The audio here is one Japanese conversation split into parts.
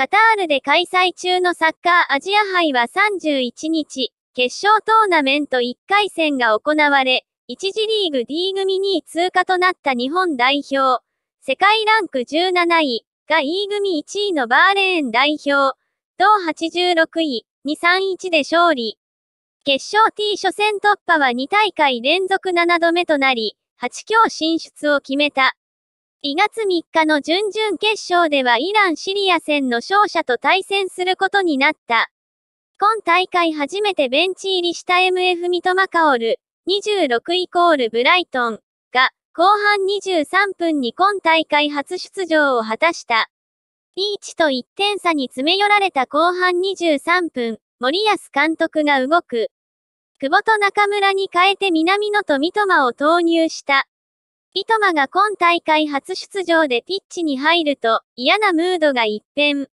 カタールで開催中のサッカーアジア杯は31日、決勝トーナメント1回戦が行われ、1次リーグ D 組2位通過となった日本代表、世界ランク17位が E 組1位のバーレーン代表、同86位231で勝利。決勝 T 初戦突破は2大会連続7度目となり、8強進出を決めた。2月3日の準々決勝ではイラン・シリア戦の勝者と対戦することになった。今大会初めてベンチ入りした MF 三笘薫、26イコールブライトンが、後半23分に今大会初出場を果たした。リーチと1点差に詰め寄られた後半23分、森保監督が動く。久保と中村に変えて南野と三笘を投入した。ピトマが今大会初出場でピッチに入ると、嫌なムードが一変。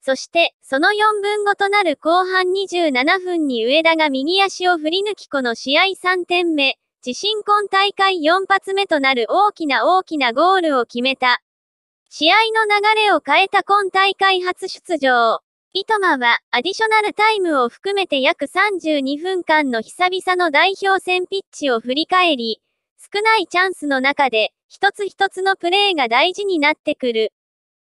そして、その4分後となる後半27分に上田が右足を振り抜きこの試合3点目、自身今大会4発目となる大きな大きなゴールを決めた。試合の流れを変えた今大会初出場。ピトマは、アディショナルタイムを含めて約32分間の久々の代表戦ピッチを振り返り、少ないチャンスの中で、一つ一つのプレーが大事になってくる。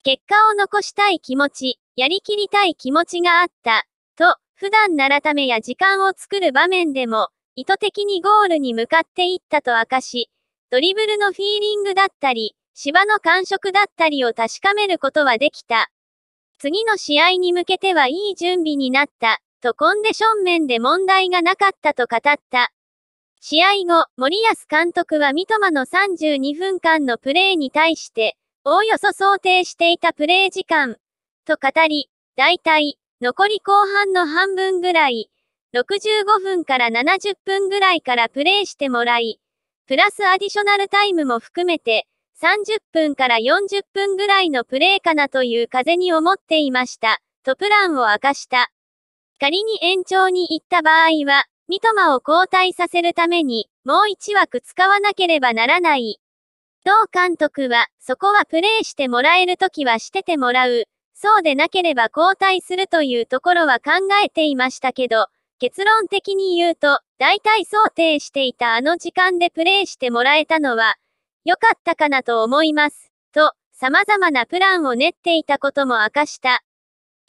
結果を残したい気持ち、やりきりたい気持ちがあった、と、普段ならためや時間を作る場面でも、意図的にゴールに向かっていったと明かし、ドリブルのフィーリングだったり、芝の感触だったりを確かめることはできた。次の試合に向けてはいい準備になった、とコンディション面で問題がなかったと語った。試合後、森保監督は三笘の32分間のプレーに対して、おおよそ想定していたプレー時間、と語り、大体、残り後半の半分ぐらい、65分から70分ぐらいからプレーしてもらい、プラスアディショナルタイムも含めて、30分から40分ぐらいのプレーかなという風に思っていました、とプランを明かした。仮に延長に行った場合は、三笘を交代させるために、もう1枠使わなければならない。同監督は、そこはプレーしてもらえるときはしててもらう。そうでなければ交代するというところは考えていましたけど、結論的に言うと、大体想定していたあの時間でプレーしてもらえたのは、良かったかなと思います。と、様々なプランを練っていたことも明かした。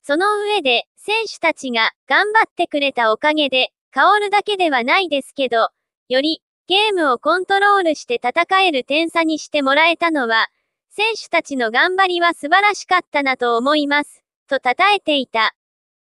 その上で、選手たちが頑張ってくれたおかげで、薫るだけではないですけど、より、ゲームをコントロールして戦える点差にしてもらえたのは、選手たちの頑張りは素晴らしかったなと思います、と称えていた。